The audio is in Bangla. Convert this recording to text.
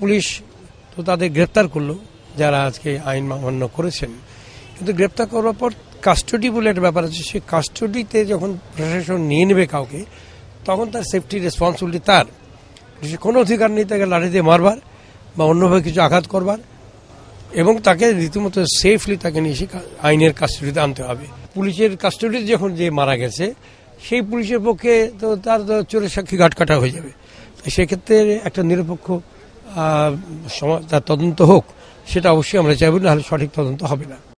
পুলিশ তো তাদের গ্রেপ্তার করলো যারা আজকে আইন অমান্য করেছেন কিন্তু গ্রেপ্তার করার পর কাস্টডি বলে একটা ব্যাপার আছে সেই কাস্টডিতে যখন প্রশাসন নিয়ে নেবে কাউকে তখন তার সেফটি রেসপন্সিবিলিটি তার সে কোনো অধিকার নেই তাকে লাঠি দিয়ে মারবার বা অন্যভাবে কিছু আঘাত করবার এবং তাকে রীতিমতো সেফলি তাকে নিয়ে সে আইনের কাস্টডিতে আনতে হবে পুলিশের কাস্টডিতে যখন যে মারা গেছে সেই পুলিশের পক্ষে তো তার চোরের সাক্ষী ঘাটকাটা হয়ে যাবে সেক্ষেত্রে একটা নিরপেক্ষ তার তদন্ত হোক সেটা অবশ্যই আমরা চাইব হলে সঠিক তদন্ত হবে না